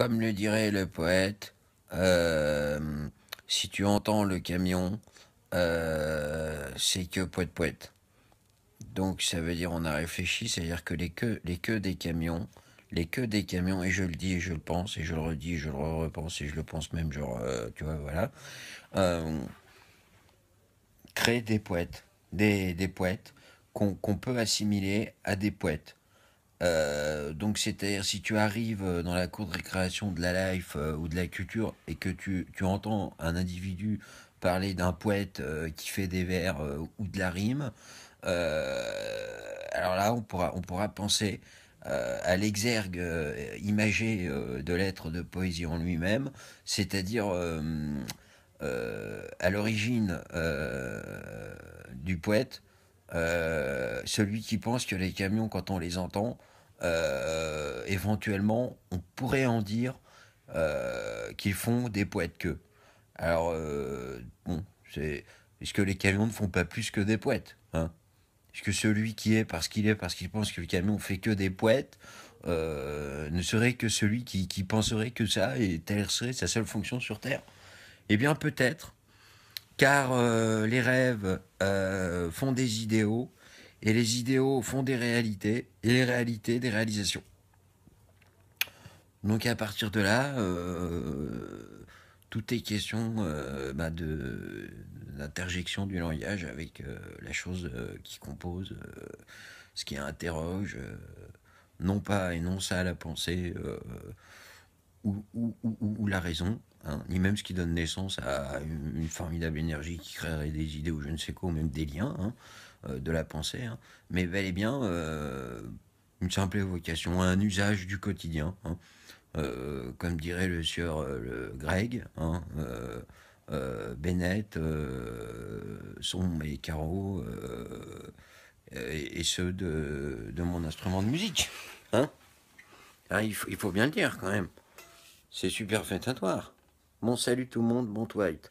Comme le dirait le poète, euh, si tu entends le camion, euh, c'est que poète poète. Donc ça veut dire on a réfléchi, c'est-à-dire que les queues, les des camions, les queues des camions, et je le dis et je le pense, et je le redis, je le repense, et je le pense même, genre, euh, tu vois, voilà, créent des poètes, des, poètes qu'on peut assimiler à des poètes. Euh, donc, c'est-à-dire, si tu arrives euh, dans la cour de récréation de la life euh, ou de la culture et que tu, tu entends un individu parler d'un poète qui fait des vers ou de la rime, alors là, on pourra, on pourra penser à l'exergue imagé de l'être de poésie en lui-même, c'est-à-dire à l'origine du poète euh, celui qui pense que les camions, quand on les entend, euh, éventuellement, on pourrait en dire euh, qu'ils font des poètes que. Alors, bon, c'est. Est-ce que les camions ne font pas plus que des poètes hein Est-ce que celui qui est parce qu'il est, parce qu'il pense que le camion fait que des poètes, ne serait que celui qui, qui, penserait que ça et telle serait sa seule fonction sur Terre Eh bien peut-être car euh, les rêves euh, font des idéaux, et les idéaux font des réalités, et les réalités des réalisations. Donc à partir de là, euh, tout est question bah, de d'interjection du langage avec la chose qui compose, ce qui interroge, non pas et non ça à la pensée ou, la raison, hein, ni même ce qui donne naissance à une formidable énergie qui créerait des idées ou je ne sais quoi, ou même des liens hein, euh, de la pensée, hein. mais bel et bien euh, une simple évocation, un usage du quotidien. Euh, comme dirait le sieur Greg, Bennett, son mes carreaux et, ceux de, mon instrument de musique. il faut bien le dire quand même. C'est super superfétatoire. Bon salut tout le monde, bon twite.